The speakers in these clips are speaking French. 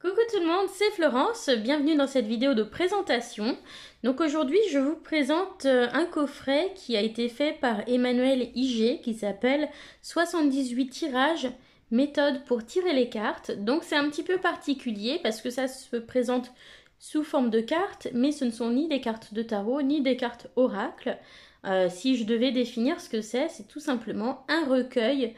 Coucou tout le monde, c'est Florence, bienvenue dans cette vidéo de présentation. Donc aujourd'hui je vous présente euh, un coffret qui a été fait par Emmanuel IG qui s'appelle 78 tirages méthode pour tirer les cartes. Donc c'est un petit peu particulier parce que ça se présente sous forme de cartes mais ce ne sont ni des cartes de tarot ni des cartes oracle. Euh, si je devais définir ce que c'est, c'est tout simplement un recueil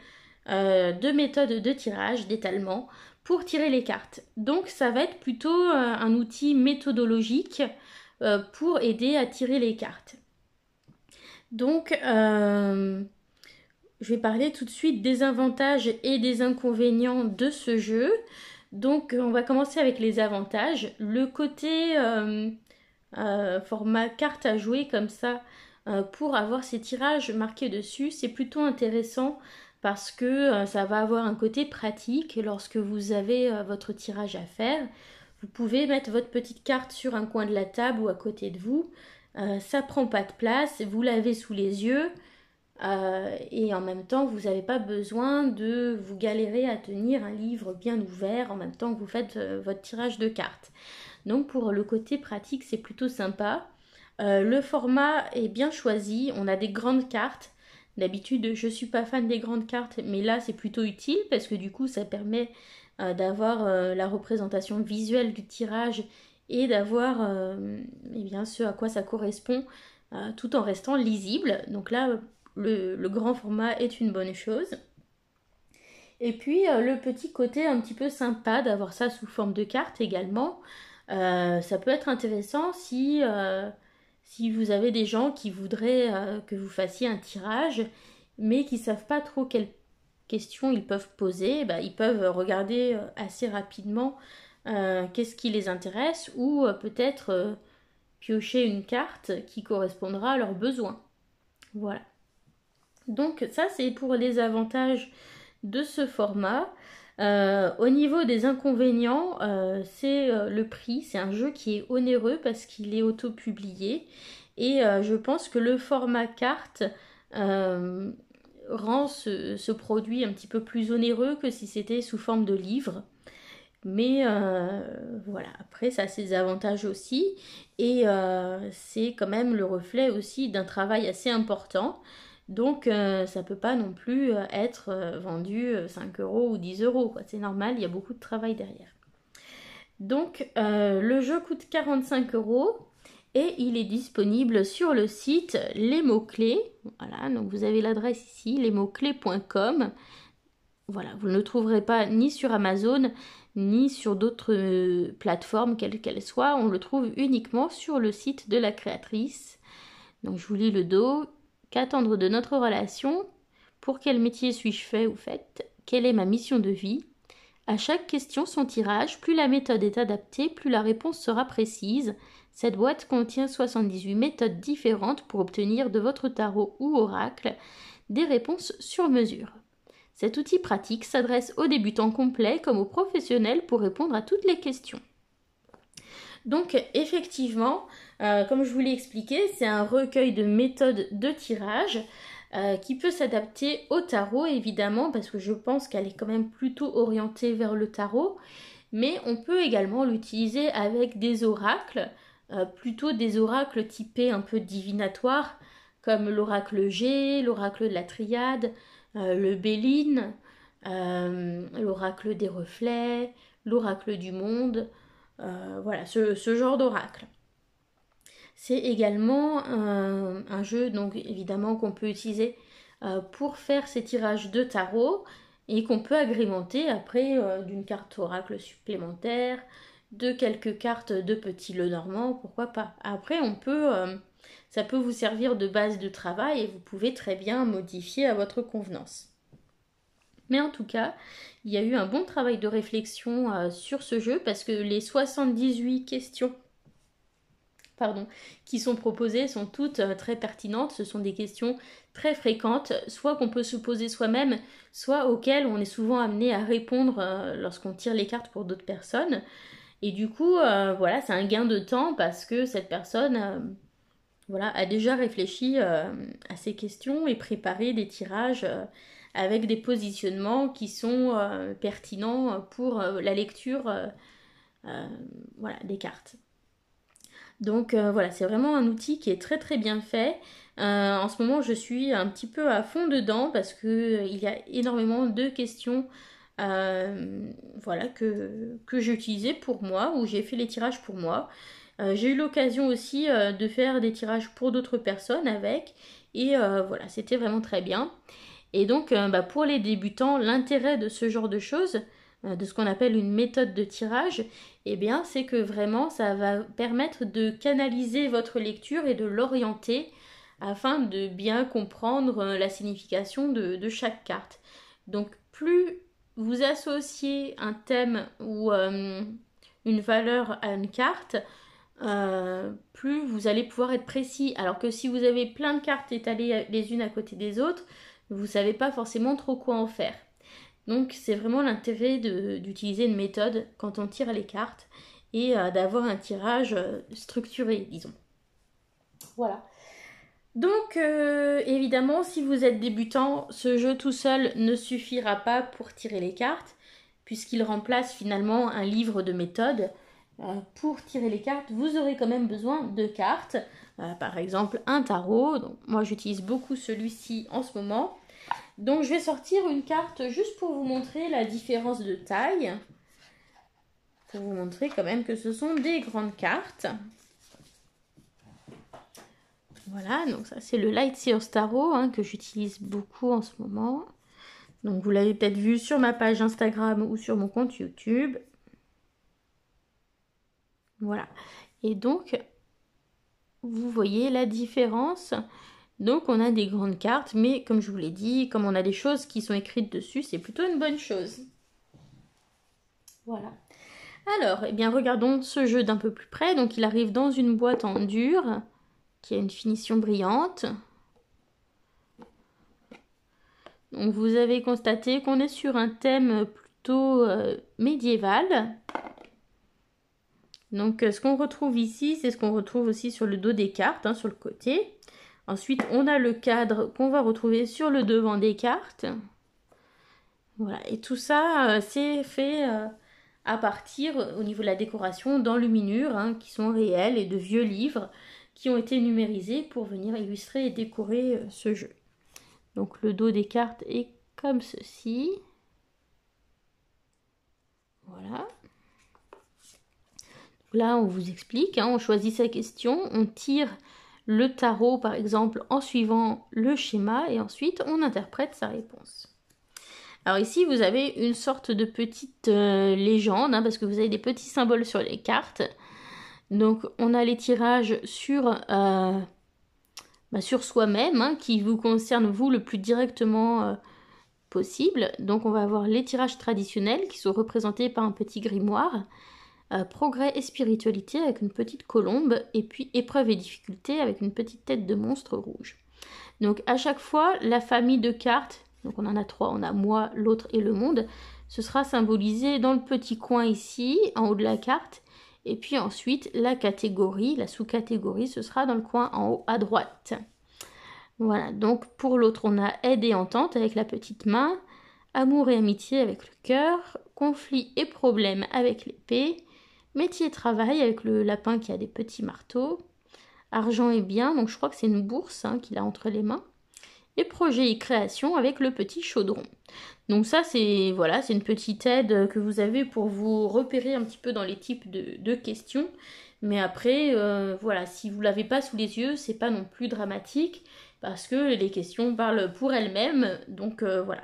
euh, de méthodes de tirage, d'étalement pour tirer les cartes. Donc ça va être plutôt euh, un outil méthodologique euh, pour aider à tirer les cartes. Donc euh, je vais parler tout de suite des avantages et des inconvénients de ce jeu. Donc on va commencer avec les avantages. Le côté format carte à jouer comme ça pour avoir ces tirages marqués dessus, c'est plutôt intéressant parce que euh, ça va avoir un côté pratique lorsque vous avez euh, votre tirage à faire. Vous pouvez mettre votre petite carte sur un coin de la table ou à côté de vous. Euh, ça prend pas de place, vous l'avez sous les yeux et en même temps vous n'avez pas besoin de vous galérer à tenir un livre bien ouvert en même temps que vous faites votre tirage de cartes. Donc pour le côté pratique c'est plutôt sympa. le format est bien choisi, on a des grandes cartes D'habitude, je suis pas fan des grandes cartes, mais là c'est plutôt utile parce que du coup ça permet euh, d'avoir euh, la représentation visuelle du tirage et d'avoir euh, eh bien ce à quoi ça correspond tout en restant lisible. Donc là, le, grand format est une bonne chose. Et puis le petit côté un petit peu sympa d'avoir ça sous forme de carte également, ça peut être intéressant si si vous avez des gens qui voudraient euh, que vous fassiez un tirage, mais qui ne savent pas trop quelles questions ils peuvent poser, bah, ils peuvent regarder euh, assez rapidement euh, qu'est-ce qui les intéresse ou peut-être piocher une carte qui correspondra à leurs besoins. Voilà. Donc ça c'est pour les avantages de ce format. Euh, au niveau des inconvénients, euh, c'est euh, le prix. C'est un jeu qui est onéreux parce qu'il est auto-publié. Et je pense que le format carte rend ce, ce, produit un petit peu plus onéreux que si c'était sous forme de livre. Mais voilà, après ça a ses avantages aussi. Et c'est quand même le reflet aussi d'un travail assez important. Donc ça euh, ça peut pas non plus euh, être euh, vendu 5 euros ou 10 euros. C'est normal, il y a beaucoup de travail derrière. Donc le jeu coûte 45 euros et il est disponible sur le site les mots-clés. Voilà, donc vous avez l'adresse ici, mots cléscom Voilà, vous ne le trouverez pas ni sur Amazon ni sur d'autres plateformes, quelles qu'elles soient. On le trouve uniquement sur le site de la créatrice. Donc je vous lis le dos. Qu'attendre de notre relation Pour quel métier suis-je fait ou faite Quelle est ma mission de vie À chaque question, son tirage, plus la méthode est adaptée, plus la réponse sera précise. Cette boîte contient 78 méthodes différentes pour obtenir de votre tarot ou oracle des réponses sur mesure. Cet outil pratique s'adresse aux débutants complets comme aux professionnels pour répondre à toutes les questions. Donc effectivement, euh, comme je vous l'ai expliqué, c'est un recueil de méthodes de tirage euh, qui peut s'adapter au tarot, évidemment, parce que je pense qu'elle est quand même plutôt orientée vers le tarot. Mais on peut également l'utiliser avec des oracles, euh, plutôt des oracles typés un peu divinatoires, comme l'oracle G, l'oracle de la triade, le Béline, l'oracle des reflets, l'oracle du monde, voilà, ce genre d'oracle. C'est également un, jeu, donc évidemment, qu'on peut utiliser euh, pour faire ces tirages de tarot et qu'on peut agrémenter après euh, d'une carte oracle supplémentaire, de quelques cartes de petit le normand, pourquoi pas. Après, on peut, euh, ça peut vous servir de base de travail et vous pouvez très bien modifier à votre convenance. Mais en tout cas, il y a eu un bon travail de réflexion sur ce jeu parce que les 78 questions pardon, qui sont proposées sont toutes euh, très pertinentes. Ce sont des questions très fréquentes, soit qu'on peut se poser soi-même, soit auxquelles on est souvent amené à répondre euh, lorsqu'on tire les cartes pour d'autres personnes. Et du coup, euh, voilà, c'est un gain de temps parce que cette personne voilà, a déjà réfléchi à ces questions et préparé des tirages avec des positionnements qui sont pertinents pour la lecture voilà, des cartes. Donc euh, voilà, c'est vraiment un outil qui est très très bien fait. Euh, en ce moment, je suis un petit peu à fond dedans parce que euh, il y a énormément de questions voilà, que, que j'ai pour moi, ou j'ai fait les tirages pour moi. j'ai eu l'occasion aussi de faire des tirages pour d'autres personnes avec. Et voilà, c'était vraiment très bien. Et donc, bah, pour les débutants, l'intérêt de ce genre de choses, euh, de ce qu'on appelle une méthode de tirage, eh bien c'est que vraiment ça va permettre de canaliser votre lecture et de l'orienter afin de bien comprendre euh, la signification de, chaque carte. Donc plus vous associez un thème ou euh, une valeur à une carte, plus vous allez pouvoir être précis. Alors que si vous avez plein de cartes étalées les unes à côté des autres, vous ne savez pas forcément trop quoi en faire. Donc c'est vraiment l'intérêt d'utiliser une méthode quand on tire les cartes et euh, d'avoir un tirage euh, structuré, disons. Voilà. Donc euh, évidemment, si vous êtes débutant, ce jeu tout seul ne suffira pas pour tirer les cartes, puisqu'il remplace finalement un livre de méthode. pour tirer les cartes, vous aurez quand même besoin de cartes, par exemple un tarot. moi j'utilise beaucoup celui-ci en ce moment. Donc je vais sortir une carte juste pour vous montrer la différence de taille. Pour vous montrer quand même que ce sont des grandes cartes. Voilà, donc ça c'est le Light Starro hein, que j'utilise beaucoup en ce moment. Donc vous l'avez peut-être vu sur ma page Instagram ou sur mon compte YouTube. Voilà. Et donc, vous voyez la différence donc on a des grandes cartes, mais comme je vous l'ai dit, comme on a des choses qui sont écrites dessus, c'est plutôt une bonne chose. Voilà. Alors, eh bien regardons ce jeu d'un peu plus près. Donc il arrive dans une boîte en dur, qui a une finition brillante. Donc vous avez constaté qu'on est sur un thème plutôt euh, médiéval. Donc euh, ce qu'on retrouve ici, c'est ce qu'on retrouve aussi sur le dos des cartes, hein, sur le côté. Ensuite, on a le cadre qu'on va retrouver sur le devant des cartes. Voilà, et tout ça, euh, c'est fait euh, à partir, au niveau de la décoration, d'enluminures hein, qui sont réelles et de vieux livres qui ont été numérisés pour venir illustrer et décorer euh, ce jeu. Donc le dos des cartes est comme ceci. Voilà. Là, on vous explique, hein, on choisit sa question, on tire le tarot par exemple en suivant le schéma et ensuite on interprète sa réponse. Alors ici vous avez une sorte de petite euh, légende hein, parce que vous avez des petits symboles sur les cartes. Donc on a les tirages sur, euh, bah, sur soi-même hein, qui vous concerne vous le plus directement euh, possible. Donc on va avoir les tirages traditionnels qui sont représentés par un petit grimoire euh, progrès et spiritualité avec une petite colombe, et puis épreuve et difficulté avec une petite tête de monstre rouge. Donc à chaque fois, la famille de cartes, donc on en a trois, on a moi, l'autre et le monde, ce sera symbolisé dans le petit coin ici, en haut de la carte, et puis ensuite la catégorie, la sous-catégorie, ce sera dans le coin en haut à droite. Voilà, donc pour l'autre, on a aide et entente avec la petite main, amour et amitié avec le cœur, conflit et problème avec l'épée, Métier travail avec le lapin qui a des petits marteaux. Argent et bien, donc je crois que c'est une bourse hein, qu'il a entre les mains. Et projet et création avec le petit chaudron. Donc ça c'est voilà, c'est une petite aide que vous avez pour vous repérer un petit peu dans les types de, questions. Mais après, euh, voilà, si vous l'avez pas sous les yeux, c'est pas non plus dramatique parce que les questions parlent pour elles-mêmes. Donc euh, voilà.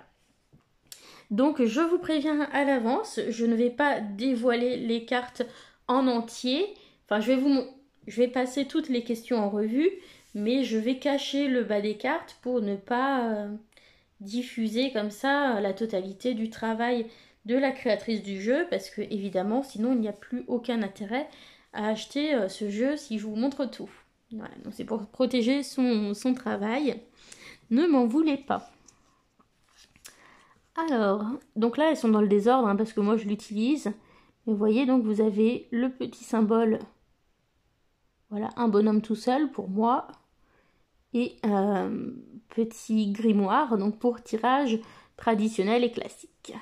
Donc je vous préviens à l'avance, je ne vais pas dévoiler les cartes en entier. Enfin, je vais vous je vais passer toutes les questions en revue, mais je vais cacher le bas des cartes pour ne pas euh, diffuser comme ça la totalité du travail de la créatrice du jeu parce que évidemment, sinon il n'y a plus aucun intérêt à acheter euh, ce jeu si je vous montre tout. Voilà, donc c'est pour protéger son, son travail. Ne m'en voulez pas. Alors, donc là, elles sont dans le désordre hein, parce que moi, je l'utilise. Mais vous voyez, donc vous avez le petit symbole. Voilà, un bonhomme tout seul pour moi. Et un euh, petit grimoire, donc pour tirage traditionnel et classique.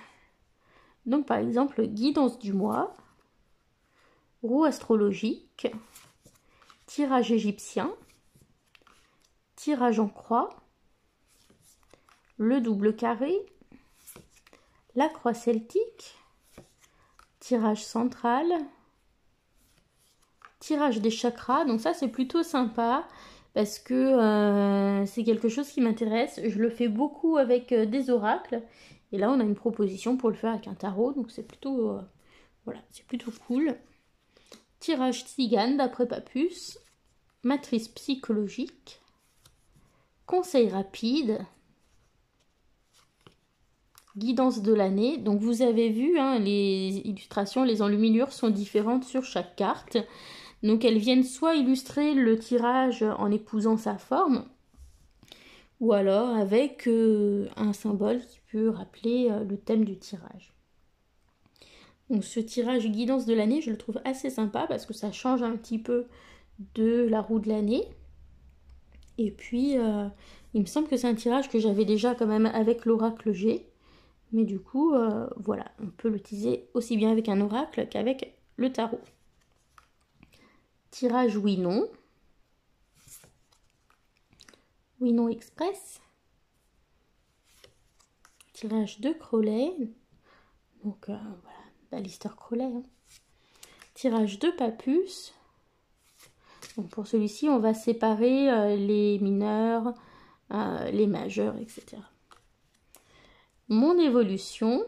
Donc par exemple, guidance du mois, roue astrologique, tirage égyptien, tirage en croix, le double carré, la croix celtique, tirage central, tirage des chakras. Donc ça, c'est plutôt sympa parce que euh, c'est quelque chose qui m'intéresse. Je le fais beaucoup avec euh, des oracles. Et là, on a une proposition pour le faire avec un tarot. Donc c'est plutôt, euh, voilà, c'est plutôt cool. Tirage tzigane d'après Papus. Matrice psychologique. Conseil rapide guidance de l'année. Donc vous avez vu, hein, les illustrations, les enluminures sont différentes sur chaque carte. Donc elles viennent soit illustrer le tirage en épousant sa forme, ou alors avec euh, un symbole qui peut rappeler euh, le thème du tirage. Donc ce tirage guidance de l'année, je le trouve assez sympa parce que ça change un petit peu de la roue de l'année. Et puis, euh, il me semble que c'est un tirage que j'avais déjà quand même avec l'oracle G. Mais du coup, euh, voilà, on peut l'utiliser aussi bien avec un oracle qu'avec le tarot. Tirage oui non. non express. Tirage de Crowley. Donc euh, voilà, Ballister Crowley. Hein. Tirage de Papus. Donc pour celui-ci, on va séparer euh, les mineurs, les majeurs, etc mon évolution.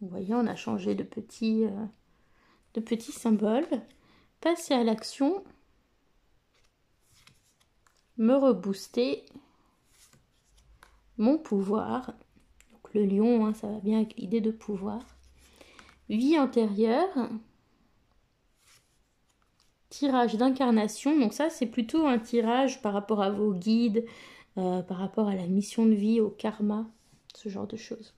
Vous voyez, on a changé de petit, euh, de petit symbole. Passer à l'action. Me rebooster. Mon pouvoir. Donc le lion, hein, ça va bien avec l'idée de pouvoir. Vie antérieure. Tirage d'incarnation. Donc ça, c'est plutôt un tirage par rapport à vos guides, euh, par rapport à la mission de vie, au karma, ce genre de choses.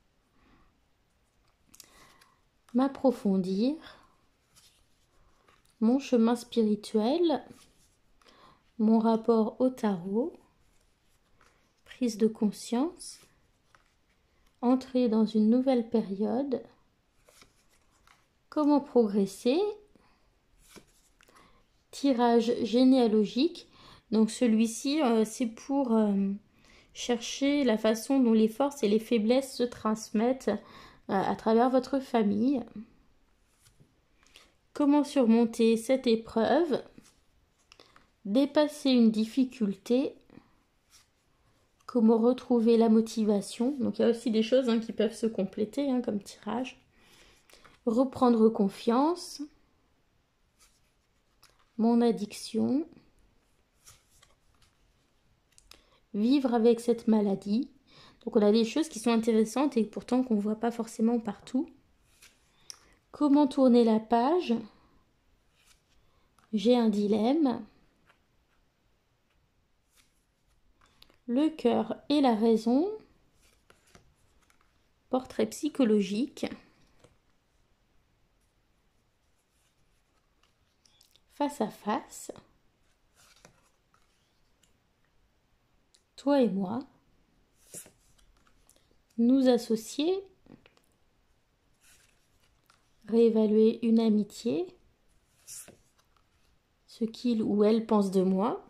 M'approfondir, mon chemin spirituel, mon rapport au tarot, prise de conscience, entrer dans une nouvelle période, comment progresser, tirage généalogique donc celui-ci, euh, c'est pour euh, chercher la façon dont les forces et les faiblesses se transmettent euh, à travers votre famille. Comment surmonter cette épreuve Dépasser une difficulté comment retrouver la motivation. Donc il y a aussi des choses hein, qui peuvent se compléter hein, comme tirage. Reprendre confiance. Mon addiction. vivre avec cette maladie. Donc on a des choses qui sont intéressantes et pourtant qu'on ne voit pas forcément partout. Comment tourner la page J'ai un dilemme. Le cœur et la raison. Portrait psychologique. Face à face. toi et moi, nous associer, réévaluer une amitié, ce qu'il ou elle pense de moi,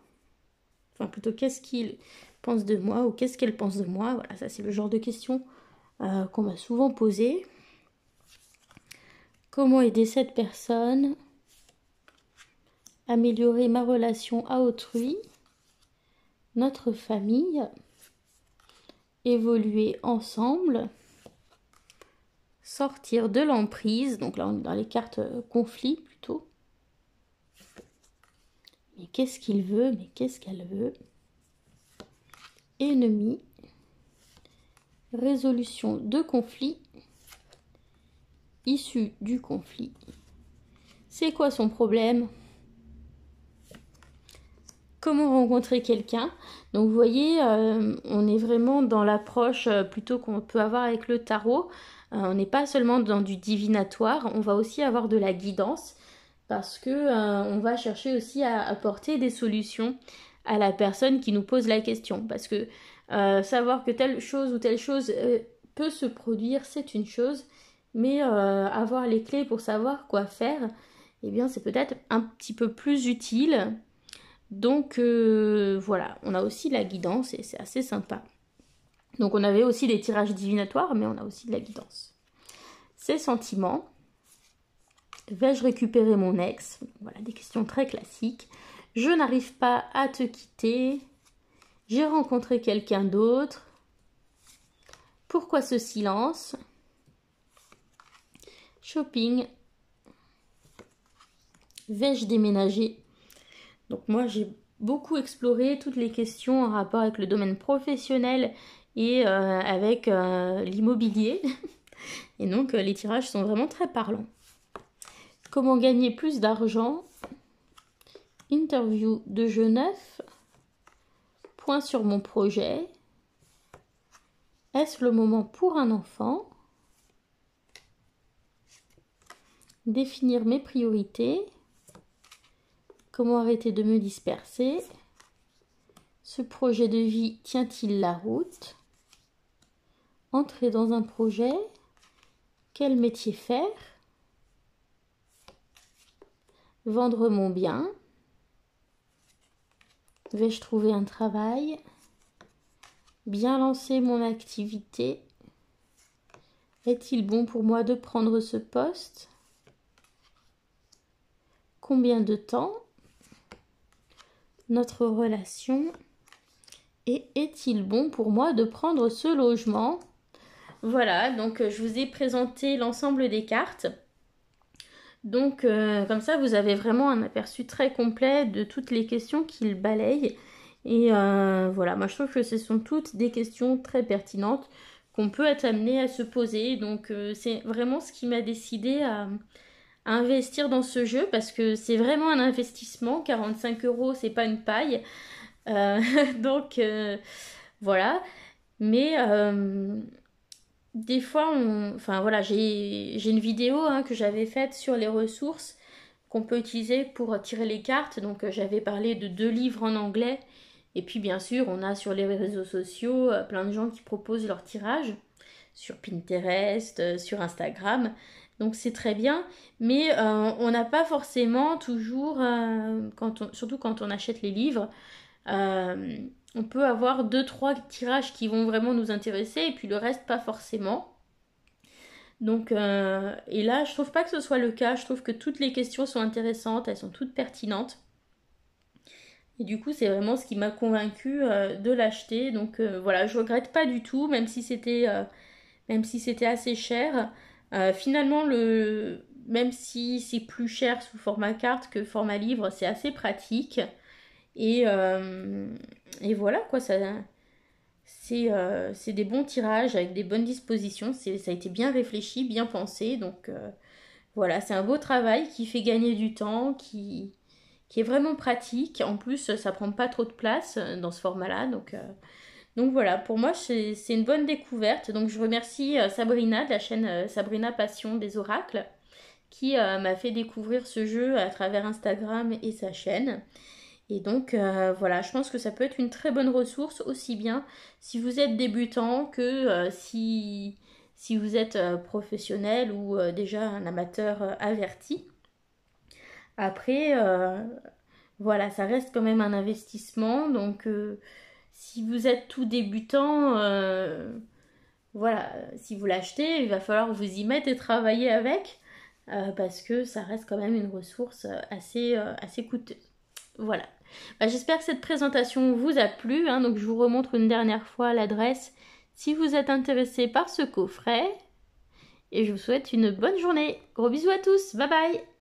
enfin plutôt qu'est-ce qu'il pense de moi ou qu'est-ce qu'elle pense de moi, voilà, ça c'est le genre de question euh, qu'on m'a souvent posées. Comment aider cette personne Améliorer ma relation à autrui notre famille, évoluer ensemble, sortir de l'emprise, donc là on est dans les cartes euh, conflit plutôt. Mais qu'est-ce qu'il veut, mais qu'est-ce qu'elle veut Ennemi, résolution de conflit, issue du conflit. C'est quoi son problème comment rencontrer quelqu'un. Donc vous voyez, euh, on est vraiment dans l'approche euh, plutôt qu'on peut avoir avec le tarot. Euh, on n'est pas seulement dans du divinatoire, on va aussi avoir de la guidance parce que on va chercher aussi à apporter des solutions à la personne qui nous pose la question. Parce que savoir que telle chose ou telle chose peut se produire, c'est une chose, mais avoir les clés pour savoir quoi faire, eh bien c'est peut-être un petit peu plus utile donc euh, voilà, on a aussi la guidance et c'est assez sympa. Donc on avait aussi des tirages divinatoires, mais on a aussi de la guidance. Ces sentiments, vais-je récupérer mon ex Voilà, des questions très classiques. Je n'arrive pas à te quitter. J'ai rencontré quelqu'un d'autre. Pourquoi ce silence Shopping. Vais-je déménager donc moi j'ai beaucoup exploré toutes les questions en rapport avec le domaine professionnel et euh, avec euh, l'immobilier. Et donc euh, les tirages sont vraiment très parlants. Comment gagner plus d'argent Interview de Genève. Point sur mon projet. Est-ce le moment pour un enfant Définir mes priorités. Comment arrêter de me disperser Ce projet de vie tient-il la route Entrer dans un projet Quel métier faire Vendre mon bien Vais-je trouver un travail Bien lancer mon activité Est-il bon pour moi de prendre ce poste Combien de temps notre relation Et est-il bon pour moi de prendre ce logement Voilà, donc euh, je vous ai présenté l'ensemble des cartes. Donc euh, comme ça, vous avez vraiment un aperçu très complet de toutes les questions qu'il balaye. Et euh, voilà, moi je trouve que ce sont toutes des questions très pertinentes qu'on peut être amené à se poser. Donc c'est vraiment ce qui m'a décidé à, investir dans ce jeu parce que c'est vraiment un investissement. 45 euros, c'est pas une paille. Euh, donc euh, voilà. Mais euh, des fois, on... enfin voilà, j'ai une vidéo hein, que j'avais faite sur les ressources qu'on peut utiliser pour tirer les cartes. Donc j'avais parlé de deux livres en anglais. Et puis bien sûr, on a sur les réseaux sociaux plein de gens qui proposent leur tirage sur Pinterest, sur Instagram. Donc c'est très bien, mais euh, on n'a pas forcément toujours, euh, surtout quand on achète les livres, euh, on peut avoir deux trois tirages qui vont vraiment nous intéresser et puis le reste pas forcément. Donc et là je trouve pas que ce soit le cas. Je trouve que toutes les questions sont intéressantes, elles sont toutes pertinentes. Et du coup, c'est vraiment ce qui m'a convaincue de l'acheter. Donc voilà, je regrette pas du tout, même si c'était, même si c'était assez cher. Euh, finalement, même si c'est plus cher sous format carte que format livre, c'est assez pratique. Et, euh, voilà, quoi, euh, c'est, des bons tirages avec des bonnes dispositions. Ça a été bien réfléchi, bien pensé. Donc voilà, c'est un beau travail qui fait gagner du temps, qui, qui est vraiment pratique. En plus, ça prend pas trop de place dans ce format-là. Donc donc voilà, pour moi, c'est une bonne découverte. Donc je remercie euh, Sabrina de la chaîne euh, Sabrina Passion des Oracles qui euh, m'a fait découvrir ce jeu à travers Instagram et sa chaîne. Et donc voilà, je pense que ça peut être une très bonne ressource aussi bien si vous êtes débutant que si, si, vous êtes professionnel ou déjà un amateur averti. Après, voilà, ça reste quand même un investissement, donc si vous êtes tout débutant, euh, voilà, si vous l'achetez, il va falloir vous y mettre et travailler avec euh, parce que ça reste quand même une ressource euh, assez, assez coûteuse. Voilà. Bah, j'espère que cette présentation vous a plu. Hein. donc je vous remontre une dernière fois l'adresse si vous êtes intéressé par ce coffret. Et je vous souhaite une bonne journée. Gros bisous à tous. Bye bye.